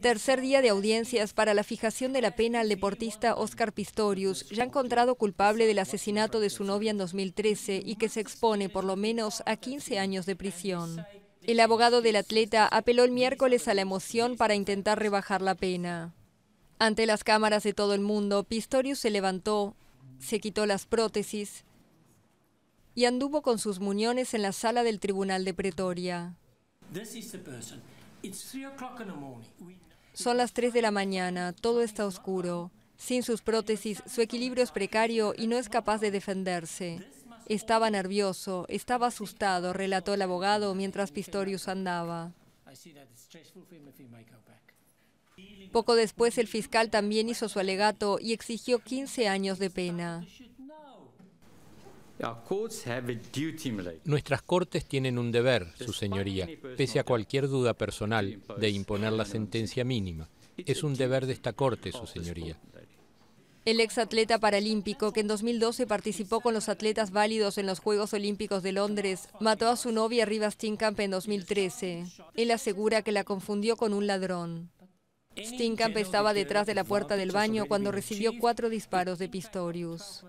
Tercer día de audiencias para la fijación de la pena al deportista Oscar Pistorius, ya encontrado culpable del asesinato de su novia en 2013 y que se expone por lo menos a 15 años de prisión. El abogado del atleta apeló el miércoles a la emoción para intentar rebajar la pena. Ante las cámaras de todo el mundo, Pistorius se levantó, se quitó las prótesis y anduvo con sus muñones en la sala del tribunal de Pretoria. Son las 3 de la mañana, todo está oscuro. Sin sus prótesis, su equilibrio es precario y no es capaz de defenderse. Estaba nervioso, estaba asustado, relató el abogado mientras Pistorius andaba. Poco después el fiscal también hizo su alegato y exigió 15 años de pena. Nuestras cortes tienen un deber, su señoría, pese a cualquier duda personal, de imponer la sentencia mínima. Es un deber de esta corte, su señoría. El exatleta paralímpico, que en 2012 participó con los atletas válidos en los Juegos Olímpicos de Londres, mató a su novia Rivas Steenkamp en 2013. Él asegura que la confundió con un ladrón. Steenkamp estaba detrás de la puerta del baño cuando recibió cuatro disparos de Pistorius.